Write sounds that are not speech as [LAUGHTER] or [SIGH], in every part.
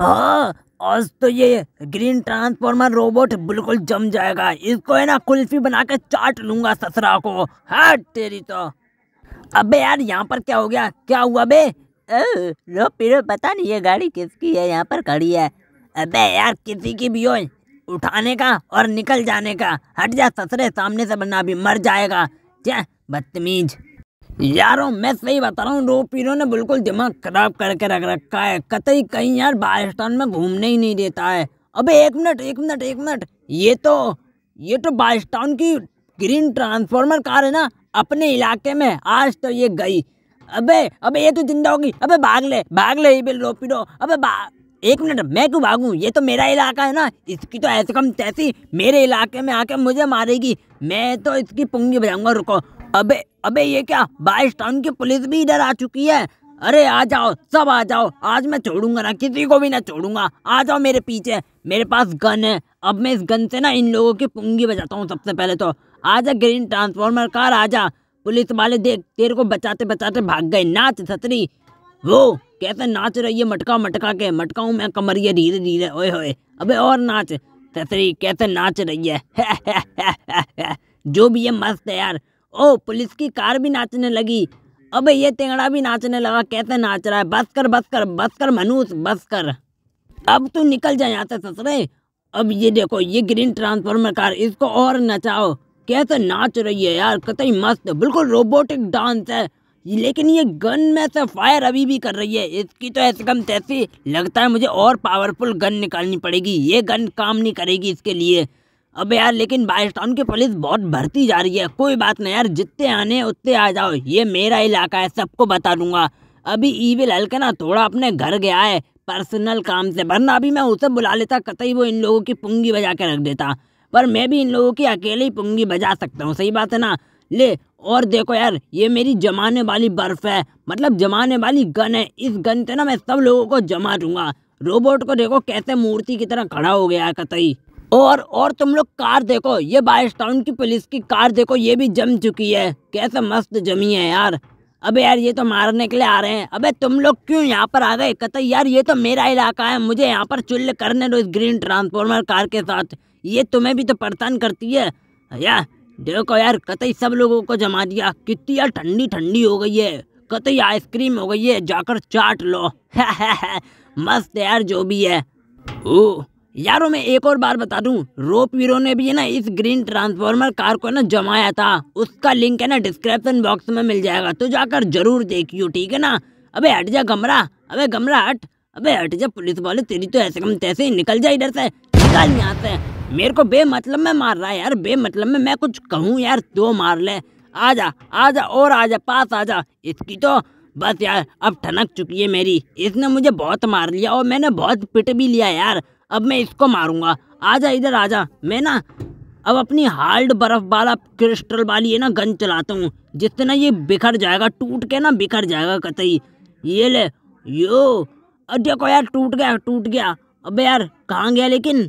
हाँ आज तो ये ग्रीन ट्रांसफॉर्मर रोबोट बिल्कुल जम जाएगा इसको है ना कुल्फी बना के चाट लूंगा ससरा को हाँ तेरी तो अबे यार यहाँ पर क्या हो गया क्या हुआ बे लो पीरो पता नहीं ये गाड़ी किसकी है यहाँ पर खड़ी है अबे यार किसी की भी हो उठाने का और निकल जाने का हट जा ससरे सामने से बना भी मर जाएगा क्या बदतमीज यारो मैं सही बता रहा हूँ रोपीरों ने बिल्कुल दिमाग खराब करके रख रखा है कतई कहीं यार बालिस्तान में घूमने ही नहीं देता है अबे एक मिनट एक मिनट एक मिनट ये तो ये तो बालिस्तान की ग्रीन ट्रांसफॉर्मर कार है ना अपने इलाके में आज तो ये गई अबे अबे ये तो जिंदा होगी अबे भाग ले भाग ले रो पीरो अबे एक मिनट मैं क्यों भागूँ ये तो मेरा इलाका है ना इसकी तो ऐसे कम तैसी मेरे इलाके में आके मुझे मारेगी मैं तो इसकी पुंगी बजाऊंगा रुको अबे अबे ये क्या बाइस टाउन की पुलिस भी इधर आ चुकी है अरे आ जाओ सब आ जाओ आज मैं छोड़ूंगा ना किसी को भी ना छोड़ूंगा आ जाओ मेरे पीछे मेरे पास गन है अब मैं इस गन से ना इन लोगों की पुंगी बजाता हूँ सबसे पहले तो जा ग्रीन ट्रांसफॉर्मर कार जा पुलिस वाले देख तेरे को बचाते बचाते भाग गए नाच सतरी वो कैसे नाच रही है मटका मटका के मटकाऊ मैं कमरिया धीरे धीरे ओए होए अबे और नाच सतरी कैसे नाच रही है [LAUGHS] जो भी है मस्त है यार ओ पुलिस की कार भी नाचने लगी अब ये टेंगड़ा भी नाचने लगा कैसे नाच रहा है बस कर बस कर बस कर मनुष बस कर अब तू निकल जाए यहाँ से ससरे अब ये देखो ये ग्रीन ट्रांसफॉर्मर कार इसको और नचाओ कैसे नाच रही है यार कतई मस्त बिल्कुल रोबोटिक डांस है लेकिन ये गन में से फायर अभी भी कर रही है इसकी तो ऐसे कम तैसी लगता है मुझे और पावरफुल गन निकालनी पड़ेगी ये गन काम नहीं करेगी इसके लिए अबे यार लेकिन बाइस टाउन तो की पुलिस बहुत भर्ती जा रही है कोई बात नहीं यार जितने आने उतने आ जाओ ये मेरा इलाका है सबको बता दूंगा अभी ईविल हल्के ना थोड़ा अपने घर गया है पर्सनल काम से वरना अभी मैं उसे बुला लेता कतई वो इन लोगों की पुंगी बजा के रख देता पर मैं भी इन लोगों की अकेले ही पुंगी बजा सकता हूँ सही बात है ना ले और देखो यार ये मेरी जमाने वाली बर्फ है मतलब जमाने वाली गन है इस गन से ना मैं सब लोगों को जमा दूंगा रोबोट को देखो कैसे मूर्ति की तरह खड़ा हो गया है कतई और और तुम लोग कार देखो ये बारिश टाउन की पुलिस की कार देखो ये भी जम चुकी है कैसे मस्त जमी है यार अबे यार ये तो मारने के लिए आ रहे हैं अबे तुम लोग क्यों यहाँ पर आ गए कत यार ये तो मेरा इलाका है मुझे यहाँ पर चुल्ल करने दो इस ग्रीन ट्रांसफॉर्मर कार के साथ ये तुम्हें भी तो परेशान करती है यार देखो यार कतई सब लोगों को जमा दिया कितनी यार ठंडी ठंडी हो गई है कतई आइसक्रीम हो गई है जाकर चाट लो [LAUGHS] है मस्त यार जो भी है ओ यारो मैं एक और बार बता दूं रोप वीरो ने भी ना इस ग्रीन ट्रांसफॉर्मर कार को ना जमाया था उसका लिंक है ना डिस्क्रिप्शन बॉक्स में मिल जाएगा तो जाकर जरूर देखियो ठीक है ना अबे हट जा गमरा अबे गमरा हट अबे हट जा पुलिस वाले तेरी तो ऐसे कम तैसे ही निकल जाए इधर से निकल यहाँ से मेरे को बेमतलब में मार रहा है यार बेमतलब में मैं कुछ कहूँ यार तो मार ले आ जा आ जा और आ जा पास आ जा इसकी तो बस यार अब ठनक चुकी है मेरी इसने मुझे बहुत मार लिया और मैंने बहुत पिट भी लिया यार अब मैं इसको मारूंगा आजा इधर आजा मैं ना अब अपनी हार्ड बर्फ वाला क्रिस्टल वाली है ना गन चलाता हूँ जिससे ना ये बिखर जाएगा टूट के ना बिखर जाएगा कतई ये ले यो अब देखो यार टूट गया टूट गया अबे यार कहाँ गया लेकिन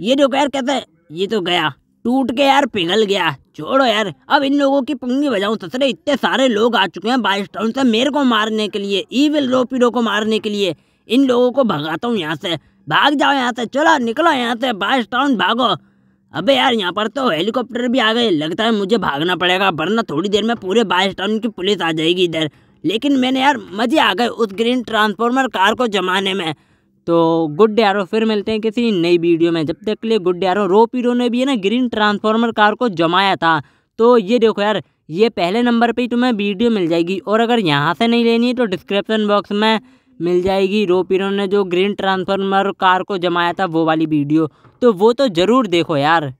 ये देखो यार कहते ये तो गया टूट के यार पिघल गया छोड़ो यार अब इन लोगों की पंगी बजाऊ ससरे इतने सारे लोग आ चुके हैं बाईस टाउन से मेरे को मारने के लिए ईविल रोपीरो को मारने के लिए इन लोगों को भगाता हूँ यहाँ से भाग जाओ यहाँ से चलो निकलो यहाँ से बाइस टाउन भागो अबे यार यहाँ पर तो हेलीकॉप्टर भी आ गए लगता है मुझे भागना पड़ेगा वरना थोड़ी देर में पूरे बाइस टाउन की पुलिस आ जाएगी इधर लेकिन मैंने यार मजे आ गए उस ग्रीन ट्रांसफॉर्मर कार को जमाने में तो गुड आरो फिर मिलते हैं किसी नई वीडियो में जब तक के लिए गुड आरो रो पीरो ने भी है ना ग्रीन ट्रांसफॉर्मर कार को जमाया था तो ये देखो यार ये पहले नंबर पे ही तुम्हें वीडियो मिल जाएगी और अगर यहाँ से नहीं लेनी है तो डिस्क्रिप्शन बॉक्स में मिल जाएगी रोपिनो ने जो ग्रीन ट्रांसफार्मर कार को जमाया था वो वाली वीडियो तो वो तो ज़रूर देखो यार